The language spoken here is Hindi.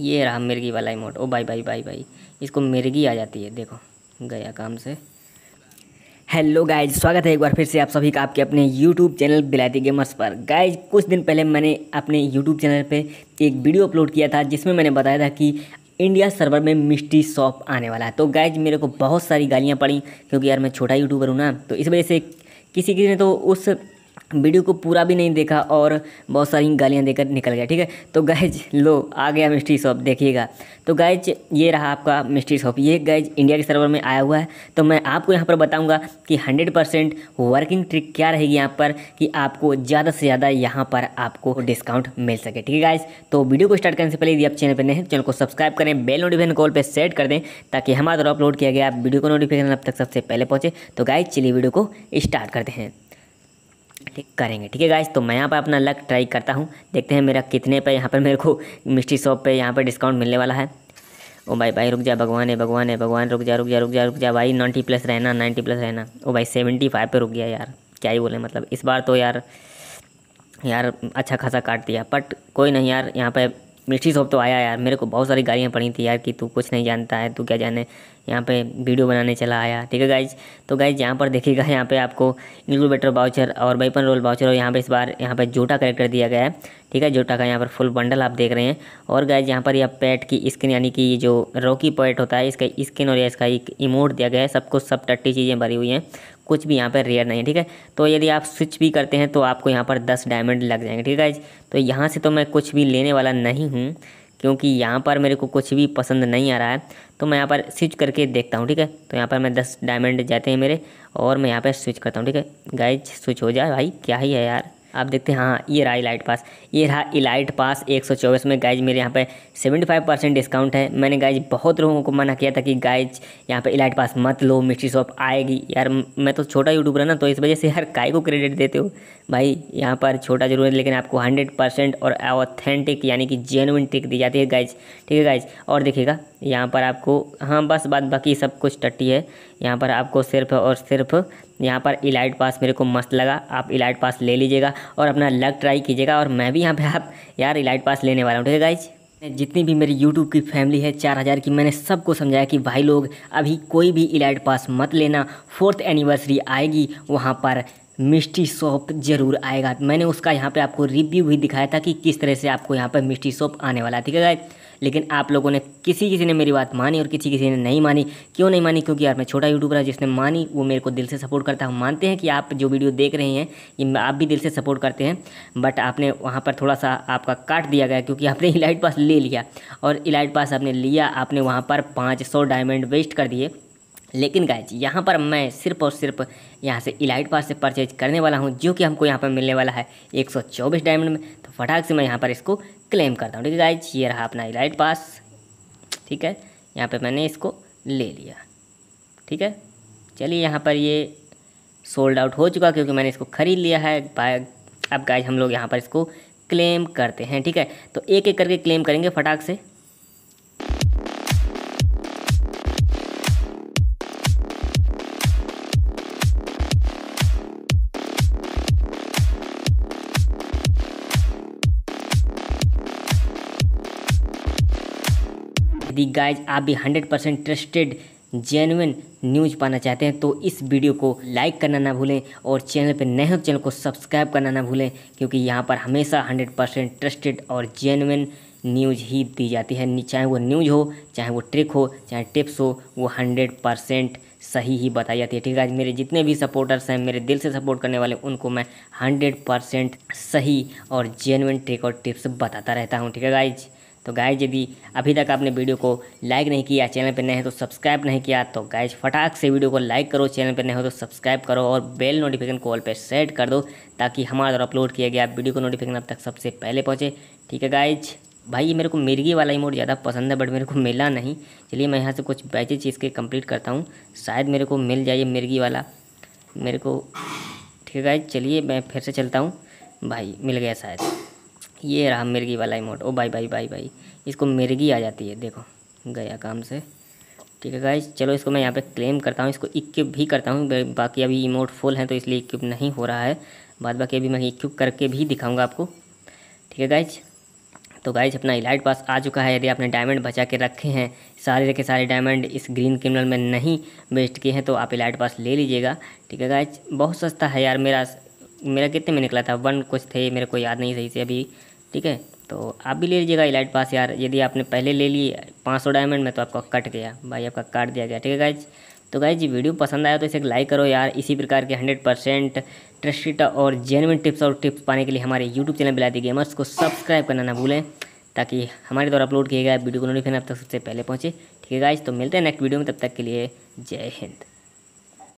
ये रहा मिर्गी वाला इमोट ओ भाई भाई भाई भाई इसको मिर्गी आ जाती है देखो गया काम से हेलो गाइज स्वागत है एक बार फिर से आप सभी का आपके अपने यूट्यूब चैनल बिलाती गेमर्स पर गाइज कुछ दिन पहले मैंने अपने यूट्यूब चैनल पे एक वीडियो अपलोड किया था जिसमें मैंने बताया था कि इंडिया सर्वर में मिस्टी शॉप आने वाला है तो गाइज मेरे को बहुत सारी गालियाँ पड़ी क्योंकि यार मैं छोटा यूट्यूबर हूँ ना तो इस वजह से किसी किसी ने तो उस वीडियो को पूरा भी नहीं देखा और बहुत सारी गालियाँ देकर निकल गया ठीक है तो गैज लो आ गया मिस्ट्री शॉप देखिएगा तो गैज ये रहा आपका मिस्ट्री शॉप ये गैज इंडिया के सर्वर में आया हुआ है तो मैं आपको यहाँ पर बताऊँगा कि हंड्रेड परसेंट वर्किंग ट्रिक क्या रहेगी यहाँ पर कि आपको ज़्यादा से ज़्यादा यहाँ पर आपको डिस्काउंट मिल सके ठीक है गैज तो वीडियो को स्टार्ट करने से पहले यदि आप चैनल पर नहीं चैनल को सब्सक्राइब करें बेल नोटिफिकेशन कॉल पर सेट कर दें ताकि हमारा द्वारा अपलोड किया गया वीडियो को नोटिफिकेशन अब तक सबसे पहले पहुँचे तो गैज चलिए वीडियो को स्टार्ट करते हैं करेंगे ठीक है गाइस तो मैं यहाँ पर अपना लक ट्राई करता हूँ देखते हैं मेरा कितने पे यहाँ पर मेरे को मिस्ट्री शॉप पे यहाँ पर डिस्काउंट मिलने वाला है ओ भाई भाई रुक जा भगवान है भगवान है भगवान रुक जा रुक जा रुक जा रुक जा भाई नाइन्टी प्लस रहना नाइन्टी प्लस रहना ओ भाई सेवेंटी फाइव पर रुक गया यार क्या ही बोले मतलब इस बार तो यार यार अच्छा खासा काट दिया बट कोई नहीं यार यहाँ पर मिस्टी शॉप तो आया यार मेरे को बहुत सारी गाड़ियाँ पड़ी थी यार कि तू कुछ नहीं जानता है तू क्या जाने यहाँ पे वीडियो बनाने चला आया ठीक है गाइज तो गाइज यहाँ पर देखिएगा यहाँ पे आपको इंक्लूबेटर बाउचर और बेपन रोल बाउचर और यहाँ पे इस बार यहाँ पे जोटा करेक्टर दिया गया है ठीक है जोटा का यहाँ पर फुल बंडल आप देख रहे हैं और गाइज यहाँ पर यह पैट की स्किन यानी कि ये जो रॉकी पैट होता है इसका स्किन और इसका एक इमोट दिया गया है सब कुछ सब टट्टी चीज़ें भरी हुई हैं कुछ भी यहाँ पर रेयर नहीं है ठीक है तो यदि आप स्विच भी करते हैं तो आपको यहाँ पर दस डायमंड लग जाएंगे ठीक है गाइज तो यहाँ से तो मैं कुछ भी लेने वाला नहीं हूँ क्योंकि यहाँ पर मेरे को कुछ भी पसंद नहीं आ रहा है तो मैं यहाँ पर स्विच करके देखता हूँ ठीक है तो यहाँ पर मैं दस डायमंड जाते हैं मेरे और मैं यहाँ पर स्विच करता हूँ ठीक है गाइज स्विच हो जाए भाई क्या ही है यार आप देखते हैं हाँ ये रहा इलाइट पास ये रहा इलाइट पास 124 में गाइज मेरे यहाँ पे 75 परसेंट डिस्काउंट है मैंने गाइज बहुत लोगों को मना किया था कि गाइज यहाँ पे इलाइट पास मत लो मिस्ट्री शॉप आएगी यार मैं तो छोटा यूट्यूबर ना तो इस वजह से हर काय को क्रेडिट देते हो भाई यहाँ पर छोटा जरूर है लेकिन आपको हंड्रेड और ऑथेंटिक यानी कि जेनुइन ट्रिक दी जाती है गाइज ठीक है गाइज और देखिएगा यहाँ पर आपको हाँ बस बात बाकी सब कुछ टट्टी है यहाँ पर आपको सिर्फ और सिर्फ यहाँ पर इलाइट पास मेरे को मस्त लगा आप इलाइट पास ले लीजिएगा और अपना लक ट्राई कीजिएगा और मैं भी यहाँ पे आप यार इलाइट पास लेने वाला हूँ ठीक है गाइज जितनी भी मेरी YouTube की फैमिली है चार हज़ार की मैंने सबको समझाया कि भाई लोग अभी कोई भी इलाइट पास मत लेना फोर्थ एनिवर्सरी आएगी वहाँ पर मिष्टी शॉप जरूर आएगा मैंने उसका यहाँ पे आपको रिव्यू भी दिखाया था कि किस तरह से आपको यहाँ पर मिष्टी शॉप आने वाला है ठीक है गाइज लेकिन आप लोगों ने किसी किसी ने मेरी बात मानी और किसी किसी ने नहीं मानी क्यों नहीं मानी क्योंकि यार मैं छोटा यूट्यूबर है जिसने मानी वो मेरे को दिल से सपोर्ट करता हूँ मानते हैं कि आप जो वीडियो देख रहे हैं ये आप भी दिल से सपोर्ट करते हैं बट आपने वहाँ पर थोड़ा सा आपका काट दिया गया क्योंकि आपने इलाइट पास ले लिया और इलाइट पास आपने लिया आपने वहाँ पर पाँच सौ डायमंड वेस्ट कर दिए लेकिन जी यहाँ पर मैं सिर्फ और सिर्फ यहाँ से इलाइट पास से परचेज करने वाला हूँ जो कि हमको यहाँ पर मिलने वाला है 124 डायमंड में तो फटाक से मैं यहाँ पर इसको क्लेम करता हूँ ठीक है गाइज ये रहा अपना इलाइट पास ठीक है यहाँ पर मैंने इसको ले लिया ठीक है चलिए यहाँ पर ये सोल्ड आउट हो चुका क्योंकि मैंने इसको ख़रीद लिया है अब गाइज हम लोग यहाँ पर इसको क्लेम करते हैं ठीक है तो एक एक करके क्लेम करेंगे फटाक से यदि गाइज आप भी hundred percent trusted genuine news पाना चाहते हैं तो इस वीडियो को लाइक करना ना भूलें और चैनल पर नए हो चैनल तो को सब्सक्राइब करना ना भूलें क्योंकि यहाँ पर हमेशा हंड्रेड परसेंट ट्रस्टेड और जेनुइन न्यूज ही दी जाती है चाहे वो न्यूज हो चाहे वो ट्रिक हो चाहे टिप्स हो वो हंड्रेड परसेंट सही ही बताई जाती है ठीक है आज मेरे जितने भी सपोर्टर्स हैं मेरे दिल से सपोर्ट करने वाले उनको मैं हंड्रेड परसेंट सही और जेनुन ट्रिक और टिप्स बताता रहता हूँ ठीक है गाइज तो गाइज यदि अभी तक आपने वीडियो को लाइक नहीं किया चैनल पर नए हैं तो सब्सक्राइब नहीं किया तो गाइज फटाक से वीडियो को लाइक करो चैनल पर नए हो तो सब्सक्राइब करो और बेल नोटिफिकेशन कॉल पर सेट कर दो ताकि हमारा द्वारा अपलोड किया गया वीडियो को नोटिफिकेशन अब तक सबसे पहले पहुँचे ठीक है गाइज भाई ये मेरे को मिर्गी वाला इमोट ज़्यादा पसंद है बट मेरे को मिला नहीं चलिए मैं यहाँ से कुछ बैचेज इसके कंप्लीट करता हूँ शायद मेरे को मिल जाए मिर्गी वाला मेरे को ठीक है गाइज चलिए मैं फिर से चलता हूँ भाई मिल गया शायद ये रहा मिर्गी वाला इमोट ओ भाई भाई भाई भाई इसको मिर्गी आ जाती है देखो गया काम से ठीक है गाइज चलो इसको मैं यहाँ पे क्लेम करता हूँ इसको इक्विप भी करता हूँ बाकी अभी इमोट फुल हैं तो इसलिए इक्विप नहीं हो रहा है बाद बाकी अभी मैं इक्व करके भी दिखाऊँगा आपको ठीक है गाइज तो गाइज अपना इलाइट पास आ चुका है यदि आपने डायमंड बचा के रखे हैं सारे के सारे डायमंड इस ग्रीन क्रिमिनल में नहीं वेस्ट किए हैं तो आप इलाइट पास ले लीजिएगा ठीक है गाइज बहुत सस्ता है यार मेरा मेरा कितने में निकला था वन कुछ थे मेरे को याद नहीं सही से अभी ठीक है तो आप भी ले लीजिएगा इलाइट पास यार यदि आपने पहले ले ली पाँच सौ डायमंड में तो आपका कट गया भाई आपका काट दिया गया ठीक है गाइज तो गाइज वीडियो पसंद आया तो इसे लाइक करो यार इसी प्रकार के हंड्रेड परसेंट ट्रस्टिटा और जेनविन टिप्स और टिप्स पाने के लिए हमारे यूट्यूब चैनल बिलाती गेमर्स को सब्सक्राइब करना ना भूलें ताकि हमारे द्वारा अपलोड किए गए वीडियो को नोटिफिकेशन आप तक सबसे पहले पहुँचे ठीक है गाइज तो मिलते हैं नेक्स्ट वीडियो में तब तक के लिए जय हिंद